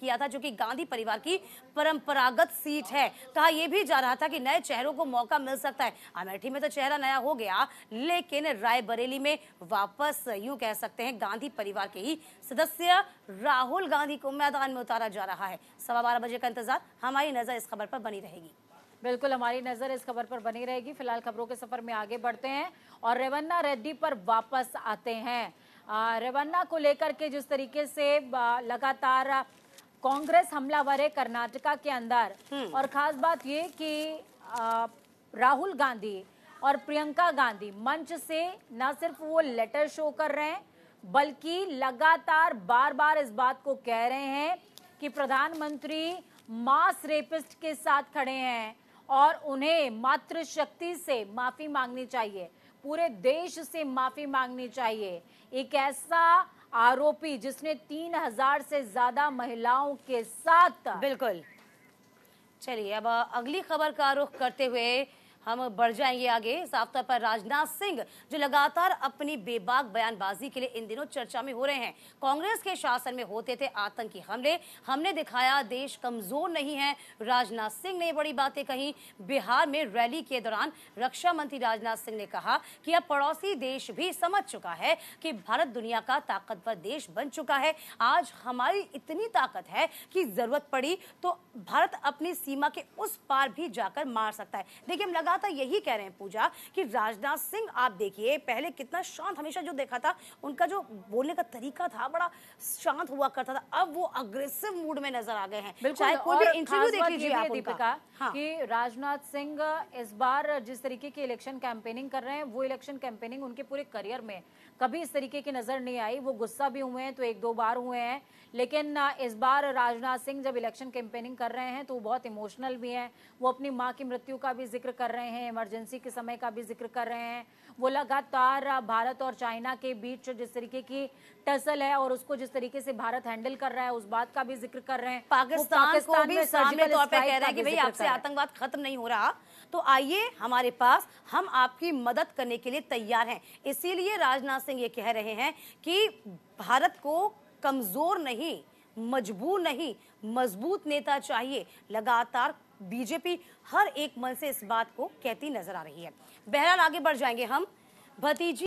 किया था जो कि गांधी परिवार की परंपरागत सीट है कहा यह भी जा रहा था कि नए चेहरों को मौका मिल सकता है अमेठी में तो चेहरा नया हो गया लेकिन रायबरेली में वापस यूं कह सकते हैं गांधी परिवार के ही सदस्य राहुल गांधी को मैदान में उतारा जा रहा है सवा बारह बजे का इंतजार हमारी नजर इस खबर पर बनी रहेगी बिल्कुल हमारी नजर इस खबर पर बनी रहेगी फिलहाल खबरों के सफर में आगे बढ़ते हैं और रेवन्ना रेड्डी पर वापस आते हैं रेवन्ना को लेकर के जिस तरीके से लगातार कांग्रेस हमलावर है कर्नाटका के अंदर हम्म। और खास बात ये कि राहुल गांधी और प्रियंका गांधी मंच से न सिर्फ वो लेटर शो कर रहे हैं बल्कि लगातार बार बार इस बात को कह रहे हैं कि प्रधानमंत्री मास रेपिस्ट के साथ खड़े हैं और उन्हें मातृशक्ति से माफी मांगनी चाहिए पूरे देश से माफी मांगनी चाहिए एक ऐसा आरोपी जिसने तीन हजार से ज्यादा महिलाओं के साथ बिल्कुल चलिए अब अगली खबर का रुख करते हुए हम बढ़ जाएंगे आगे साफ तौर पर राजनाथ सिंह जो लगातार अपनी बेबाक बयानबाजी के लिए इन दिनों चर्चा में हो रहे हैं कांग्रेस के शासन में होते थे आतंकी हमले हमने दिखाया देश कमजोर नहीं है राजनाथ सिंह ने बड़ी बातें कही बिहार में रैली के दौरान रक्षा मंत्री राजनाथ सिंह ने कहा कि अब पड़ोसी देश भी समझ चुका है कि भारत दुनिया का ताकतवर देश बन चुका है आज हमारी इतनी ताकत है कि जरूरत पड़ी तो भारत अपनी सीमा के उस पार भी जाकर मार सकता है देखिए हम लगा लगातार यही कह रहे हैं पूजा कि राजनाथ सिंह आप देखिए पहले कितना शांत हमेशा जो देखा था उनका जो बोलने का तरीका था बड़ा शांत हुआ करता था अब वो अग्रेसिव मूड में नजर आ गए हैं चाहे कोई भी इंटरव्यू देख लीजिए आप दीपिका हाँ। कि राजनाथ सिंह इस बार जिस तरीके की इलेक्शन कैंपेनिंग कर रहे हैं वो इलेक्शन कैंपेनिंग उनके पूरे करियर में कभी इस तरीके की नजर नहीं आई वो गुस्सा भी हुए हैं तो एक दो बार हुए हैं लेकिन इस बार राजनाथ सिंह जब इलेक्शन कैंपेनिंग कर रहे हैं तो वो बहुत इमोशनल भी हैं वो अपनी माँ की मृत्यु का भी जिक्र कर रहे हैं रहे हैं इमरजेंसी के समय का भी जिक्र कर रहे हैं वो लगातार भारत और चाइना के बीच जिस तरीके की टसल है और उसको जिस तरीके से भारत हैंडल कर रहा है उस बात का भी जिक्र कर रहे हैं पाकिस्तान, पाकिस्तान को भी सामने तौर पर कह रहा है कि भाई आपसे आतंकवाद खत्म नहीं हो रहा तो आइए हमारे पास हम आपकी मदद करने के लिए तैयार हैं इसीलिए राजनाथ सिंह ये कह रहे हैं कि भारत को कमजोर नहीं मजबूर नहीं मजबूत नेता चाहिए लगातार बीजेपी हर एक मन से इस बात को कहती नजर आ रही है बहरहाल आगे बढ़ जाएंगे हम भतीजी